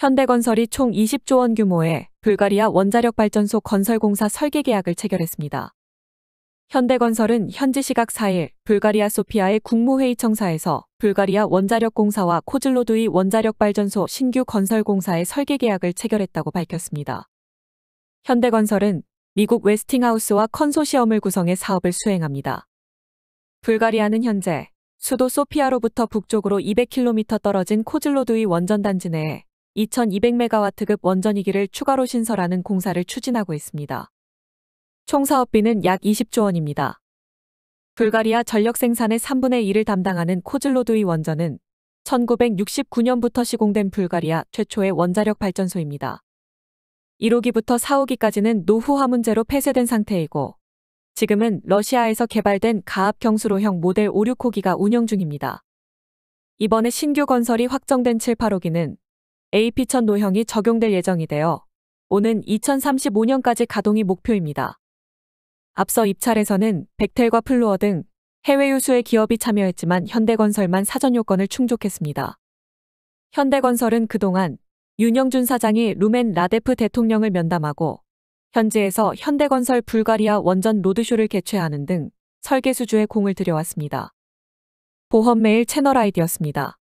현대건설이 총 20조 원 규모의 불가리아 원자력발전소 건설공사 설계 계약을 체결했습니다. 현대건설은 현지 시각 4일 불가리아 소피아의 국무회의 청사에서 불가리아 원자력공사와 코즐로두이 원자력발전소 신규 건설공사의 설계 계약을 체결했다고 밝혔습니다. 현대건설은 미국 웨스팅하우스와 컨소시엄을 구성해 사업을 수행합니다. 불가리아는 현재 수도 소피아로부터 북쪽으로 200km 떨어진 코즐로두이 원전단지 내에 2200메가와트급 원전이기를 추가로 신설하는 공사를 추진하고 있습니다. 총 사업비는 약 20조 원입니다. 불가리아 전력 생산의 3분의 1을 담당하는 코즐로드이 원전은 1969년부터 시공된 불가리아 최초의 원자력 발전소입니다. 1호기부터 4호기까지는 노후화 문제로 폐쇄된 상태이고 지금은 러시아에서 개발된 가압 경수로형 모델 5, 6호기가 운영 중입니다. 이번에 신규 건설이 확정된 7, 8호기는 a p 1 0 노형이 적용될 예정이되어 오는 2035년까지 가동이 목표입니다. 앞서 입찰에서는 백텔과 플루어 등 해외 유수의 기업이 참여했지만 현대건설만 사전 요건을 충족했습니다. 현대건설은 그동안 윤영준 사장이 루멘 라데프 대통령을 면담하고 현지에서 현대건설 불가리아 원전 로드쇼를 개최하는 등 설계수주에 공을 들여왔습니다. 보험메일 채널 아이디였습니다.